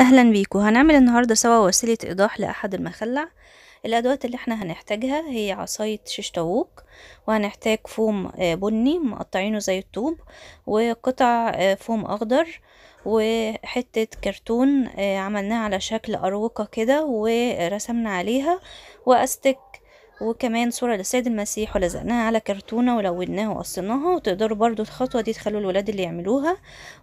اهلا بيكم هنعمل النهاردة سوا وسيلة ايضاح لاحد المخلع الادوات اللي احنا هنحتاجها هي عصاية شيش طاووق وهنحتاج فوم آه، بني مقطعينه زي الطوب وقطع آه، فوم اخضر وحتة كرتون آه، عملناها على شكل اروقة كده ورسمنا عليها واستك وكمان صورة للسيد المسيح ولزقناها على كرتونة ولوناها وقصيناها وتقدروا برضو الخطوة دي تخلوا الولاد اللي يعملوها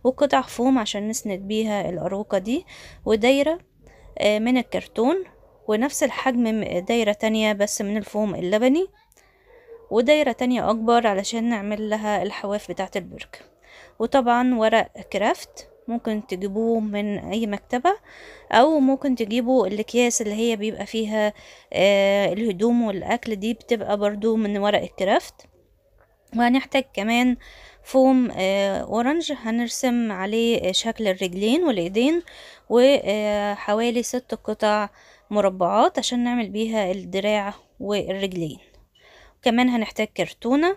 وقطع فوم عشان نسند بيها الأروقة دي ودايرة آه، من الكرتون ونفس الحجم دايرة تانية بس من الفوم اللبني ودايرة تانية أكبر علشان نعمل لها الحواف بتاعة البرك وطبعا ورق كرافت ممكن تجيبوه من اي مكتبة او ممكن تجيبوا الاكياس اللي هي بيبقى فيها آه الهدوم والاكل دي بتبقى برضو من ورق الكرافت وهنحتاج كمان فوم آه اورنج هنرسم عليه شكل الرجلين والايدين وحوالي آه، ست قطع مربعات عشان نعمل بيها الدراع والرجلين كمان هنحتاج كرتونة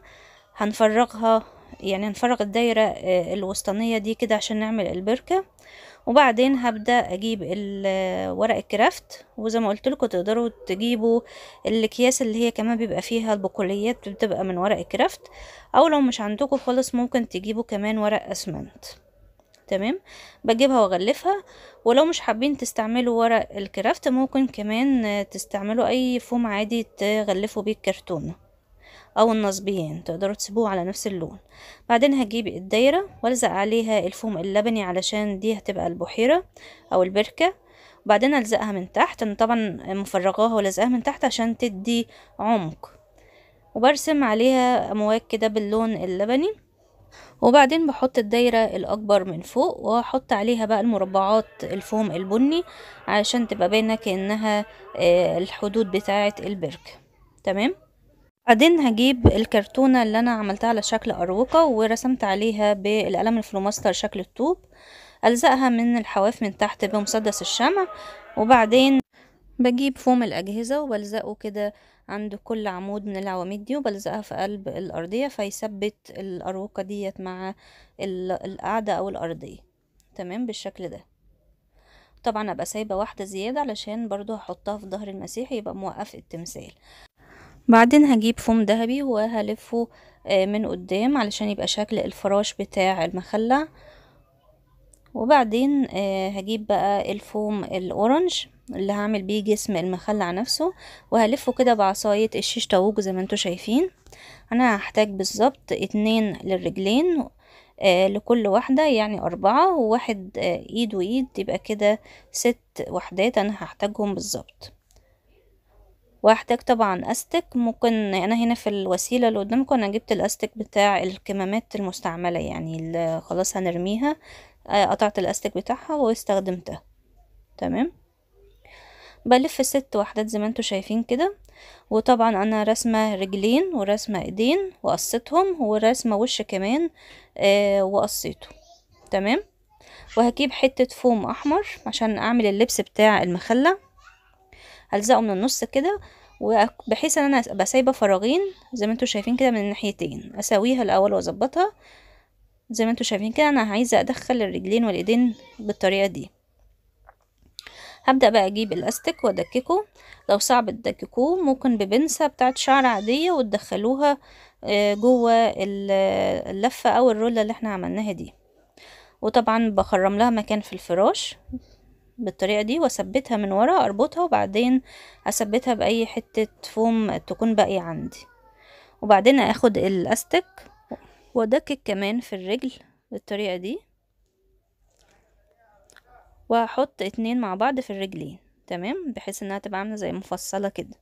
هنفرغها يعني نفرغ الدايرة آه، الوسطانية دي كده عشان نعمل البركة وبعدين هبدأ اجيب آه، ورق الكرافت وزي ما قلت لكم تقدروا تجيبوا الاكياس اللي هي كمان بيبقى فيها البقوليات بتبقى من ورق الكرافت او لو مش عندكم خالص ممكن تجيبوا كمان ورق اسمنت تمام بجيبها واغلفها ولو مش حابين تستعملوا ورق الكرافت ممكن كمان آه، تستعملوا اي فوم عادي تغلفوا بيه الكرتونه او النصبيين تقدروا تسيبوه على نفس اللون بعدين هجيب الدايره والزق عليها الفوم اللبني علشان دي هتبقى البحيره او البركه وبعدين الزقها من تحت انا طبعا مفرغاها ولازقاها من تحت عشان تدي عمق وبرسم عليها امواج كده باللون اللبني وبعدين بحط الدايرة الأكبر من فوق وأحط عليها بقى المربعات الفوم البني عشان تبقى باينة كأنها آه، الحدود بتاعة البركه تمام بعدين هجيب الكرتونة اللي انا عملتها على شكل اروقة ورسمت عليها بالقلم الفلوماستر شكل الطوب الزقها من الحواف من تحت بمسدس الشمع وبعدين بجيب فوم الاجهزة وبلزقه كده عند كل عمود من العواميد دي وبلزقها في قلب الارضية فيثبت الاروقة ديت مع القاعدة او الارضية تمام بالشكل ده طبعا ابقى سايبة واحدة زيادة علشان برضو هحطها في ظهر المسيح يبقى موقف التمثال بعدين هجيب فوم ذهبي وهلفه آه، من قدام علشان يبقى شكل الفراش بتاع المخلع وبعدين آه، هجيب بقى الفوم الاورنج اللي هعمل بيه جسم المخلع نفسه وهلفه كده بعصاية الشيش طاووق زي ما انتوا شايفين انا هحتاج بالظبط اتنين للرجلين آه، لكل واحدة يعني أربعة وواحد إيد وإيد يبقى كده ست وحدات أنا هحتاجهم بالظبط وهحتاج طبعا استك ممكن انا هنا في الوسيله اللي قدامكم انا جبت الاستك بتاع الكمامات المستعمله يعني خلاص هنرميها آه، قطعت الاستك بتاعها واستخدمتها تمام بلف ست وحدات زي ما انتم شايفين كده وطبعا انا رسمه رجلين ورسمه ايدين وقصيتهم ورسمه وش كمان آه وقصيته تمام وهجيب حته فوم احمر عشان اعمل اللبس بتاع المخله هلزقه من النص كده وبحيث ان انا ابقى سايبه فراغين زي ما انتم شايفين كده من الناحيتين اساويها الاول واظبطها زي ما انتم شايفين كده انا عايزه ادخل الرجلين والايدين بالطريقه دي هبدا بقى اجيب الاستك وادككه لو صعب تدككوه ممكن ببنسه بتاعه شعر عاديه وتدخلوها آه، جوه اللفه او الروله اللي احنا عملناها دي وطبعا بخرم لها مكان في الفراش بالطريقة دي واثبتها من ورا اربطها وبعدين اثبتها باي حتة فوم تكون باقية عندي وبعدين اخد الاستك وادكك كمان في الرجل بالطريقة دي واحط اتنين مع بعض في الرجلين تمام بحيث انها تبقى عاملة زي مفصلة كده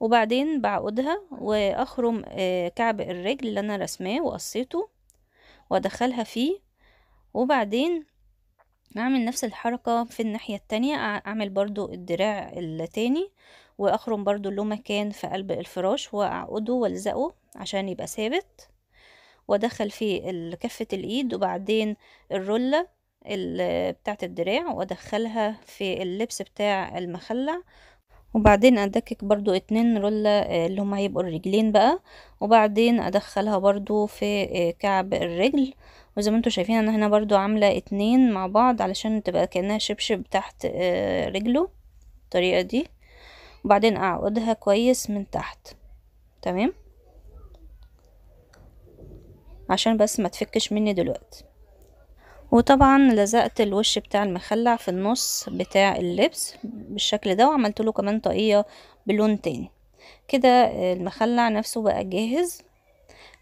وبعدين بعقدها واخرم آه، كعب الرجل اللي انا رسماه وقصيته وادخلها فيه وبعدين هعمل نفس الحركة في الناحية التانية اعمل برضو الدراع التاني واخرم برضو له مكان في قلب الفراش واعقده والزقه عشان يبقى ثابت وادخل في كفة الايد وبعدين الرولة بتاعة الدراع وادخلها في اللبس بتاع المخلع وبعدين ادكك برضو اتنين رولة آه، اللي هما هيبقوا الرجلين بقى وبعدين ادخلها برضو في آه، كعب الرجل وزي ما انتوا شايفين انا هنا برضو عاملة اتنين مع بعض علشان تبقى كأنها شبشب تحت آه، رجله الطريقة دي وبعدين اعقدها كويس من تحت تمام عشان بس ما تفكش مني دلوقتي وطبعا لزقت الوش بتاع المخلع في النص بتاع اللبس بالشكل ده وعملت له كمان طاقية بلون تاني كده المخلع نفسه بقى جاهز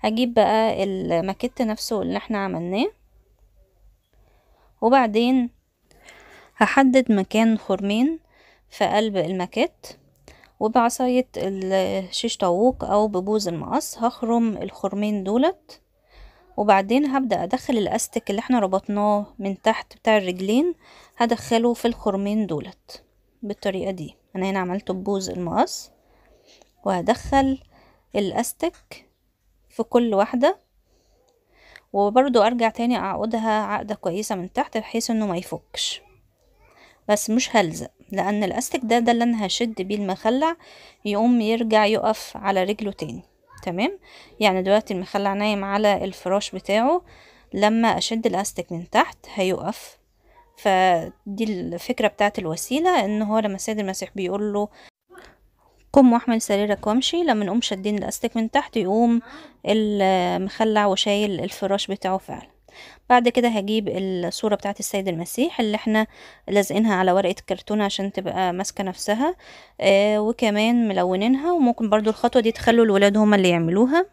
هجيب بقى الماكيت نفسه اللي احنا عملناه وبعدين هحدد مكان خرمين في قلب الماكيت وبعصاية الشيش طاووق او ببوز المقص هخرم الخرمين دولت وبعدين هبدأ أدخل الأستك اللي احنا ربطناه من تحت بتاع الرجلين هدخله في الخرمين دولت بالطريقة دي أنا هنا عملت ببوز المقص وهدخل الأستك في كل واحدة وبرضو أرجع تاني أعقدها عقدة كويسة من تحت بحيث إنه ما يفكش بس مش هلزق لأن الأستك ده ده اللي أنا هشد بيه المخلع يقوم يرجع يقف على رجله تاني تمام يعني دلوقتي المخلع نايم على الفراش بتاعه لما اشد الاستك من تحت هيقف فدي الفكرة بتاعت الوسيلة ان هو لما السيد المسيح بيقول له قم واحمل سريرك وامشي لما نقوم شادين الاستك من تحت يقوم المخلع وشايل الفراش بتاعه فعلا بعد كده هجيب الصورة بتاعت السيد المسيح اللي احنا لازقينها على ورقة كرتون عشان تبقى ماسكة نفسها آه وكمان ملونينها وممكن برضو الخطوة دي تخلوا الولاد هما اللي يعملوها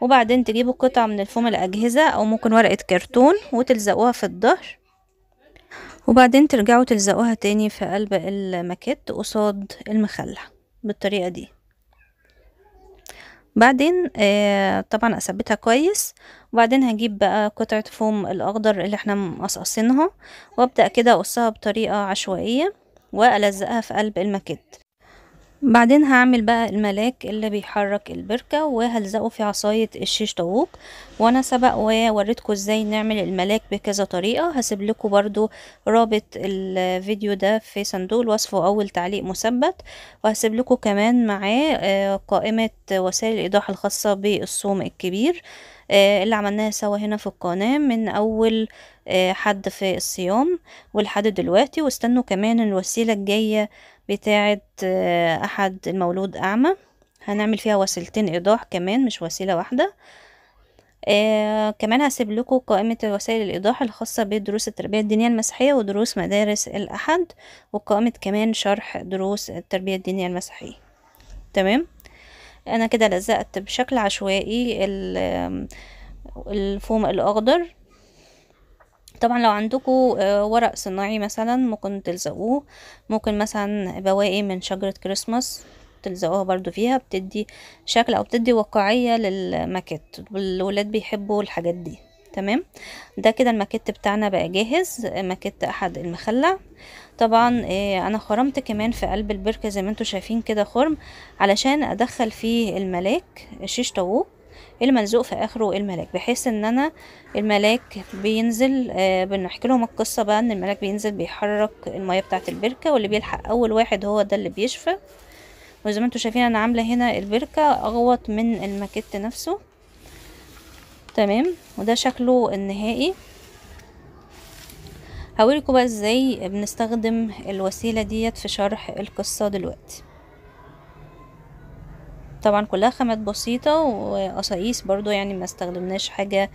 وبعدين تجيبوا قطعة من الفوم الأجهزة أو ممكن ورقة كرتون وتلزقوها في الظهر وبعدين ترجعوا تلزقوها تاني في قلب الماكيت قصاد المخلة بالطريقة دي بعدين آه، طبعا اثبتها كويس وبعدين هجيب بقى قطعة فوم الاخضر اللي احنا مقصقصينها وابدأ كده اقصها بطريقة عشوائية والزقها في قلب الماكيت بعدين هعمل بقى الملاك اللي بيحرك البركة وهلزقه في عصاية الشيش طاووق وانا سبق ووريتكم ازاي نعمل الملاك بكذا طريقة هسيب لكم برضو رابط الفيديو ده في صندوق الوصف واول تعليق مثبت وهسيب لكم كمان معاه آه، قائمة وسائل الايضاح الخاصة بالصوم الكبير آه، اللي عملناها سوا هنا في القناة من اول آه، حد في الصيام ولحد دلوقتي واستنوا كمان الوسيلة الجاية بتاعة آه، أحد المولود أعمى هنعمل فيها وسيلتين إيضاح كمان مش وسيلة واحدة آه كمان هسيب لكم قائمة وسائل الإيضاح الخاصة بدروس التربية الدينية المسيحية ودروس مدارس الأحد وقائمة كمان شرح دروس التربية الدينية المسيحية تمام أنا كده لزقت بشكل عشوائي الفوم الأخضر طبعا لو عندكم آه، ورق صناعي مثلا ممكن تلزقوه ممكن مثلا بواقي من شجرة كريسماس تلزقوها برضو فيها بتدي شكل او بتدي واقعية للماكيت والولاد بيحبوا الحاجات دي تمام ده كده الماكيت بتاعنا بقى جاهز ماكيت احد المخلع طبعا آه، انا خرمت كمان في قلب البركة زي ما انتم شايفين كده خرم علشان ادخل فيه الملاك شيش طاووق إيه الملزوق في اخره الملاك بحيث ان انا الملاك بينزل آه بنحكي لهم القصه بقى ان الملاك بينزل بيحرك الميه بتاعه البركه واللي بيلحق اول واحد هو ده اللي بيشفى وزي ما انتم شايفين انا عامله هنا البركه اغوط من الماكيت نفسه تمام وده شكله النهائي هوريكم بقى ازاي بنستخدم الوسيله ديت في شرح القصه دلوقتي طبعا كلها خامات بسيطة وقصائيس برضو يعني ما استخدمناش حاجة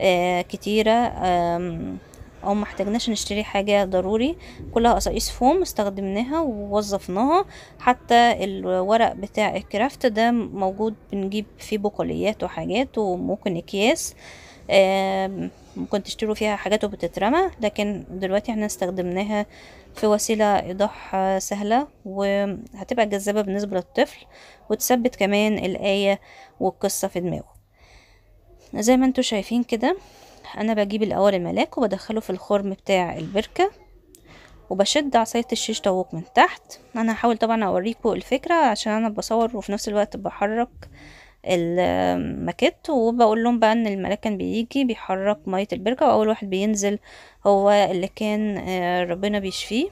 آه، كتيرة او ما احتاجناش نشتري حاجة ضروري كلها قصائيس فوم استخدمناها ووظفناها حتى الورق بتاع الكرافت ده موجود بنجيب فيه بقوليات وحاجات وممكن اكياس ممكن تشتروا فيها حاجات وبتترمى لكن دلوقتي احنا استخدمناها في وسيلة ايضاح آه، سهلة وهتبقى جذابة بالنسبة للطفل وتثبت كمان الآية والقصة في دماغه زي ما انتوا شايفين كده انا بجيب الاول الملاك وبدخله في الخرم بتاع البركة وبشد عصاية الشيش طوق من تحت انا هحاول طبعا اوريكم الفكرة عشان انا بصور وفي نفس الوقت بحرك الماكيت وبقول لهم بقى ان الملاك كان بيجي بيحرك ميه البركه واول واحد بينزل هو اللي كان آه، ربنا بيشفيه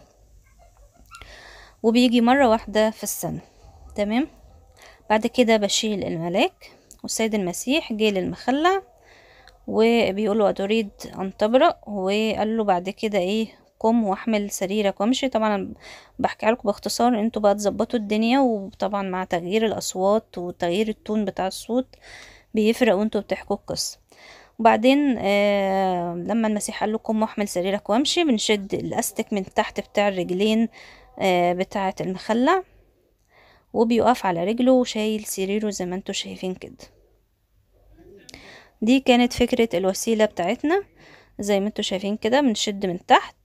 وبيجي مره واحده في السنه تمام بعد كده بشيل الملاك والسيد المسيح جه للمخلع وبيقول له أتريد أن تبرأ وقال له بعد كده إيه كم واحمل سريرك وامشي طبعا بحكي لكم باختصار انتوا بقى تظبطوا الدنيا وطبعا مع تغيير الاصوات وتغيير التون بتاع الصوت بيفرق وانتوا بتحكوا القصه وبعدين آه لما المسيح قال لكم واحمل سريرك وامشي بنشد الاستك من تحت بتاع الرجلين آه بتاعه المخلع وبيقف على رجله وشايل سريره زي ما انتوا شايفين كده دي كانت فكرة الوسيلة بتاعتنا زي ما انتوا شايفين كده بنشد من تحت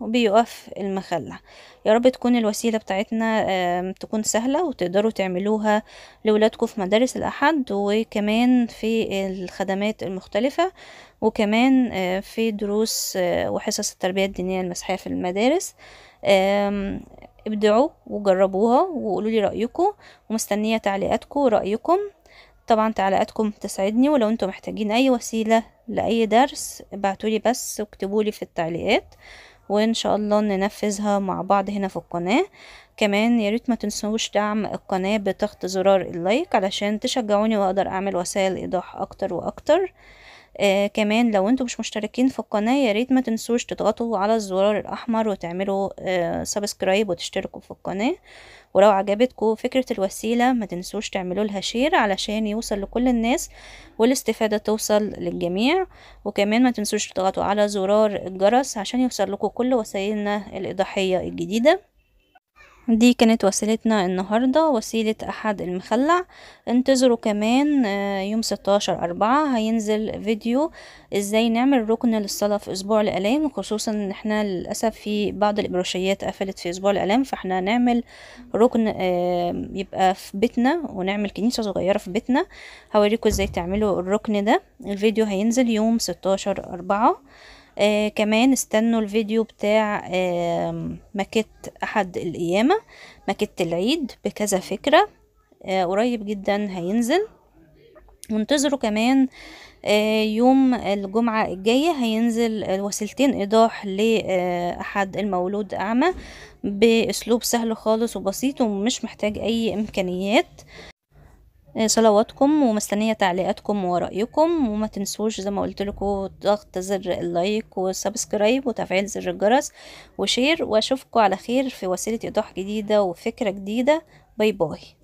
وبيقف المخلة يا رب تكون الوسيلة بتاعتنا تكون سهلة وتقدروا تعملوها لولادكم في مدارس الأحد وكمان في الخدمات المختلفة وكمان في دروس وحصص التربية الدينية المسيحية في المدارس ابدعوا وجربوها وقولوا لي رأيكم ومستنية تعليقاتكم ورأيكم طبعا تعليقاتكم تسعدني ولو انتم محتاجين اي وسيلة لأي درس ابعتولي بس واكتبولي في التعليقات وان شاء الله ننفذها مع بعض هنا في القناة كمان يا ريت ما تنسوش دعم القناة بضغط زرار اللايك علشان تشجعوني واقدر اعمل وسائل ايضاح اكتر واكتر آه كمان لو انتم مش مشتركين في القناة يا ريت ما تنسوش تضغطوا على الزرار الاحمر وتعملوا آه سبسكرايب وتشتركوا في القناة ولو عجبتكم فكرة الوسيلة ما تنسوش تعملوا لها شير علشان يوصل لكل الناس والاستفادة توصل للجميع وكمان ما تنسوش تضغطوا على زرار الجرس عشان يوصل لكم كل وسائلنا الاضاحيه الجديدة دي كانت وسيلتنا النهاردة وسيلة أحد المخلع انتظروا كمان آه، يوم 16 أربعة هينزل فيديو ازاي نعمل ركن للصلاة في أسبوع الألام خصوصا ان احنا للأسف في بعض الإبروشيات قفلت في أسبوع الألام فاحنا نعمل ركن آه، يبقى في بيتنا ونعمل كنيسة صغيرة في بيتنا هوريكم ازاي تعملوا الركن ده الفيديو هينزل يوم 16 أربعة آه كمان استنوا الفيديو بتاع آه ماكيت احد القيامة ماكيت العيد بكذا فكرة آه قريب جدا هينزل وانتظروا كمان آه، يوم الجمعة الجاية هينزل وسيلتين إيضاح لأحد آه، المولود أعمى بأسلوب سهل خالص وبسيط ومش محتاج أي إمكانيات صلواتكم ومستنية تعليقاتكم ورأيكم وما تنسوش زي ما قلت لكم ضغط زر اللايك وسبسكرايب وتفعيل زر الجرس وشير واشوفكم على خير في وسيلة ايضاح جديدة وفكرة جديدة باي باي